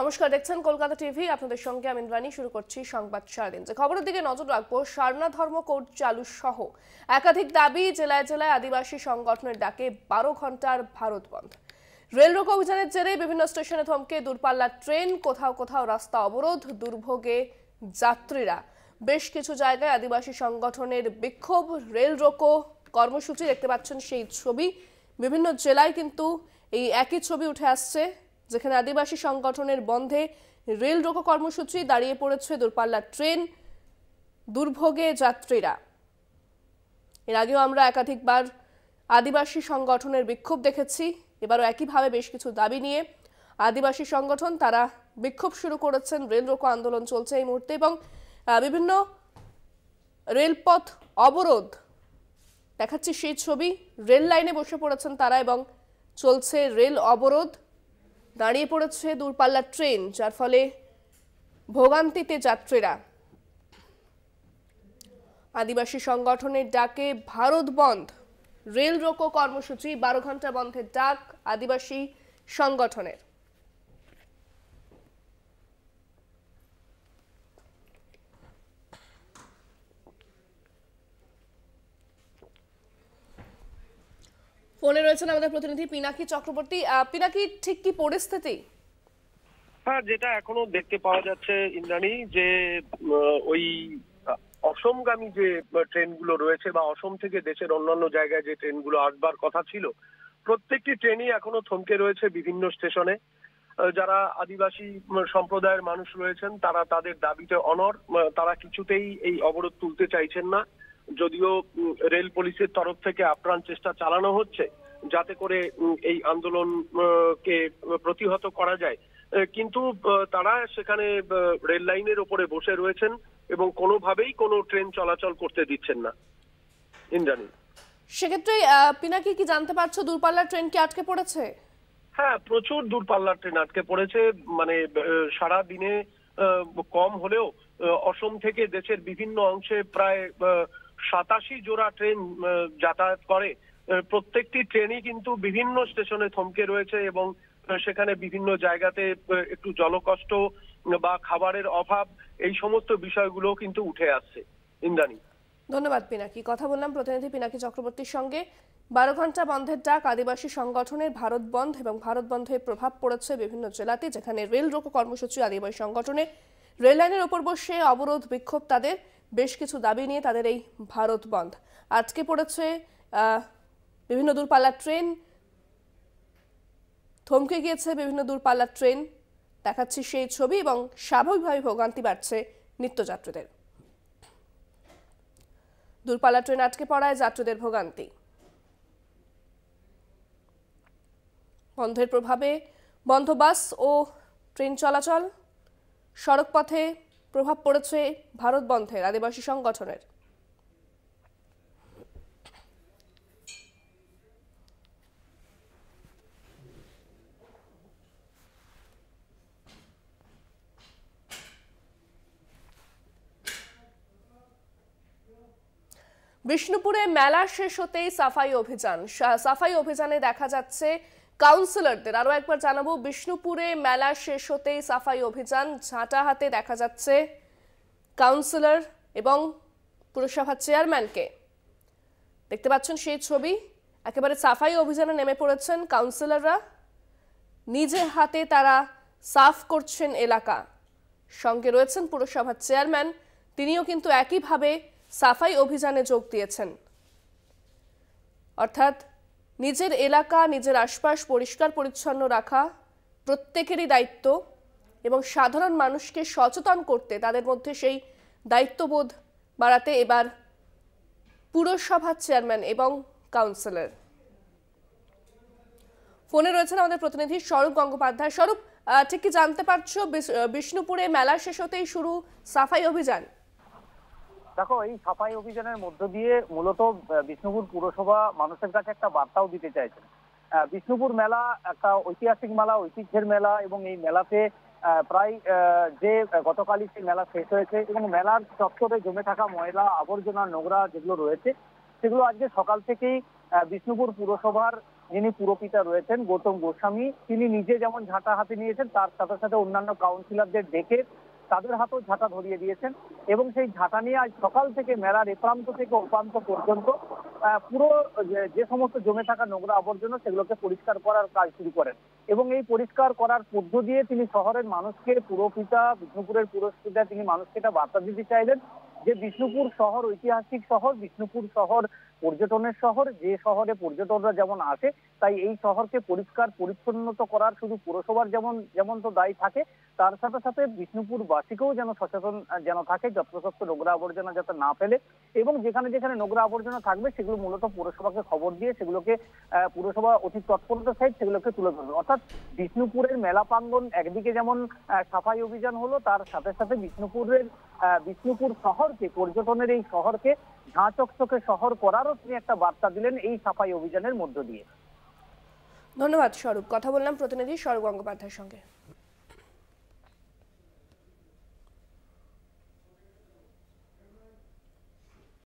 নমস্কার দেখছেন কলকাতা টিভি আপনাদের সঙ্গে আমি ইন্দ্রাণী শুরু করছি সংবাদ সারাদিন যে খবরের দিকে নজর রাখবো সারনা ধর্ম কোর্ট চালু সহ একাধিক দাবি জেলায় জেলায় আদিবাসী সংগঠনের ডাকে বারো ঘন্টার ভারত বন্ধ রেল অভিযানের জেরে বিভিন্ন স্টেশনে থমকে দূরপাল্লার ট্রেন কোথাও কোথাও রাস্তা অবরোধ দুর্ভোগে যাত্রীরা বেশ কিছু জায়গায় আদিবাসী সংগঠনের বিক্ষোভ রেল রোকো কর্মসূচি দেখতে পাচ্ছেন সেই ছবি বিভিন্ন জেলায় কিন্তু এই একই ছবি উঠে আসছে যেখানে আদিবাসী সংগঠনের বন্ধে রেল রোকো কর্মসূচি দাঁড়িয়ে পড়েছে দূরপাল্লার ট্রেন দুর্ভোগে যাত্রীরা এর আগেও আমরা একাধিকবার আদিবাসী সংগঠনের বিক্ষোভ দেখেছি এবারও একইভাবে বেশ কিছু দাবি নিয়ে আদিবাসী সংগঠন তারা বিক্ষোভ শুরু করেছেন রেল রোকো আন্দোলন চলছে এই মুহূর্তে এবং বিভিন্ন রেলপথ অবরোধ দেখাচ্ছে সেই ছবি রেল লাইনে বসে পড়েছেন তারা এবং চলছে রেল অবরোধ দাঁড়িয়ে পড়েছে দূরপাল্লার ট্রেন যার ফলে ভোগান্তিতে যাত্রীরা আদিবাসী সংগঠনের ডাকে ভারত বন্ধ রেল রোকো কর্মসূচি বারো ঘন্টা বন্ধের ডাক আদিবাসী সংগঠনের ফোনে রয়েছেন আমাদের প্রতিনিধি পিনাকি চক্রবর্তী পিনাকি ঠিক কি পরিস্থিতি হ্যাঁ যেটা এখনো দেখতে পাওয়া যাচ্ছে ইন্দ্রাণী যে ওই অসমগামী যে ট্রেনগুলো রয়েছে বা অসম থেকে দেশের অন্যান্য জায়গায় যে ট্রেনগুলো আসবার কথা ছিল প্রত্যেকটি ট্রেনই এখনো থমকে রয়েছে বিভিন্ন স্টেশনে যারা আদিবাসী সম্প্রদায়ের মানুষ রয়েছেন তারা তাদের দাবিতে অনর তারা কিছুতেই এই অবরোধ তুলতে চাইছেন না যদিও রেল পুলিশের তরফ থেকে আপ্রাণ চেষ্টা চালানো হচ্ছে যাতে করে এই কে প্রতিহত করা যায় কিন্তু তারা সেখানে রেল লাইনের উপরে বসে রয়েছেন এবং কোনোভাবেই কোনো ট্রেন চলাচল করতে দিচ্ছেন না ইন্দ্রানী সেক্ষেত্রে পিনাকি কি জানতে পারছো দূরপাল্লার ট্রেন কি আটকে পড়েছে হ্যাঁ প্রচুর দূরপাল্লার ট্রেন আটকে পড়েছে মানে সারা দিনে কম হলেও অসম থেকে দেশের বিভিন্ন অংশে প্রায় সাতাশি জোড়া ট্রেন যাতায়াত করে প্রত্যেকটি ট্রেনই কিন্তু বিভিন্ন স্টেশনে থমকে রয়েছে এবং সেখানে বিভিন্ন জায়গাতে একটু জলকষ্ট বা খাবারের অভাব এই সমস্ত বিষয়গুলো কিন্তু উঠে আসছে ইন্দানি ধন্যবাদ পিনাকি কথা বললাম প্রতিনিধি পিনাকি চক্রবর্তীর সঙ্গে বারো ঘন্টা বন্ধের ডাক আদিবাসী সংগঠনের ভারত বন্ধ এবং ভারত বন্ধের প্রভাব পড়েছে বিভিন্ন জেলাতে যেখানে রেল রোগ কর্মসূচি আদিবাসী সংগঠনে রেললাইনের ওপর বসে অবরোধ বিক্ষোভ তাদের বেশ কিছু দাবি নিয়ে তাদের এই ভারত বন্ধ আজকে পড়েছে বিভিন্ন দূরপাল্লার ট্রেন থমকে গিয়েছে বিভিন্ন দূরপাল্লার ট্রেন দেখাচ্ছি সেই ছবি এবং স্বাভাবিকভাবে ভোগান্তি বাড়ছে নিত্যযাত্রীদের দূরপাল্লা ট্রেন আটকে পড়ায় যাত্রীদের ভোগান্তি বন্ধের প্রভাবে বন্ধ বাস ও ট্রেন চলাচল সড়কপথে প্রভাব পড়েছে ভারত বন্ধের আদিবাসী সংগঠনের বিষ্ণুপুরে মেলা শেষ হতেই সাফাই অভিযান সাফাই অভিযানে দেখা যাচ্ছে কাউন্সিলরদের আরও একবার জানাবো বিষ্ণুপুরে মেলা শেষ হতেই সাফাই অভিযান ঝাঁটা হাতে দেখা যাচ্ছে কাউন্সিলর এবং পুরসভার চেয়ারম্যানকে দেখতে পাচ্ছেন সেই ছবি একেবারে সাফাই অভিযানে নেমে পড়েছেন কাউন্সিলররা নিজে হাতে তারা সাফ করছেন এলাকা সঙ্গে রয়েছেন পুরসভার চেয়ারম্যান তিনিও কিন্তু একইভাবে সাফাই অভিযানে যোগ দিয়েছেন অর্থাৎ নিজের এলাকা নিজের আশপাশ পরিষ্কার পরিচ্ছন্ন রাখা প্রত্যেকেরই দায়িত্ব এবং সাধারণ মানুষকে সচেতন করতে তাদের মধ্যে সেই দায়িত্ববোধ বাড়াতে এবার পুরসভার চেয়ারম্যান এবং কাউন্সিলর ফোনে রয়েছেন আমাদের প্রতিনিধি স্বরূপ গঙ্গোপাধ্যায় স্বরূপ ঠিক কি জানতে পারছো বিষ্ণুপুরে মেলা শেষ হতেই শুরু সাফাই অভিযান দেখো এই সাফাই অভিযানের মধ্য দিয়ে মূলত বিষ্ণুপুর পুরসভা মানুষের কাছে একটা বার্তাও দিতে চাইছে বিষ্ণুপুর মেলা একটা ঐতিহাসিক মেলা ঐতিহ্যের মেলা এবং এই মেলাতে প্রায় যে গতকালই সেই মেলা শেষ হয়েছে এবং মেলার চত্বরে জমে থাকা ময়লা আবর্জনা নোংরা যেগুলো রয়েছে সেগুলো আজকে সকাল থেকেই বিষ্ণুপুর পুরসভার যিনি পুরপিতা রয়েছেন গৌতম গোস্বামী তিনি নিজে যেমন ঝাঁটা হাতে নিয়েছেন তার সাথে সাথে অন্যান্য কাউন্সিলরদের ডেকে তাদের হাতেও ঝাঁটা ধরিয়ে দিয়েছেন এবং সেই ঝাঁটা নিয়ে আজ সকাল থেকে মেলার এপ্রান্ত থেকে উপান্ত পর্যন্ত পুরো যে সমস্ত জমে থাকা নোংরা আবর্জনা সেগুলোকে পরিষ্কার করার কাজ শুরু করেন এবং এই পরিষ্কার করার মধ্য দিয়ে তিনি শহরের মানুষকে পুরোপিতা বিষ্ণুপুরের পুরস্কৃতায় তিনি মানুষকে এটা বার্তা দিতে চাইলেন যে বিষ্ণুপুর শহর ঐতিহাসিক শহর বিষ্ণুপুর শহর পর্যটনের শহর যে শহরে পর্যটকরা যেমন আসে তাই এই শহরকে পরিষ্কার পরিচ্ছন্নত করার শুধু পুরসভার যেমন যেমন তো দায় থাকে তার সাথে সাথে বিষ্ণুপুর বাসীকেও যেন সচেতন যেন থাকে যথাযথ নোংরা আবর্জনা যাতে না ফেলে এবং যেখানে যেখানে নোংরা আবর্জনা থাকবে সেগুলো মূলত পুরসভাকে খবর দিয়ে সেগুলোকে পুরসভা অতি তৎপরতার সহিত সেগুলোকে তুলে ধরবে অর্থাৎ বিষ্ণুপুরের মেলা প্রাঙ্গন একদিকে যেমন সাফাই অভিযান হলো তার সাথে সাথে বিষ্ণুপুরের বিষ্ণুপুর শহরকে পর্যটনের এই শহরকে ঝাঁ চকচকে শহর করারও তিনি একটা বার্তা দিলেন এই সাফাই অভিযানের মধ্য দিয়ে ধন্যবাদ স্বরূপ কথা বললাম প্রতিনিধি স্বরূপ গঙ্গোপাধ্যায়ের সঙ্গে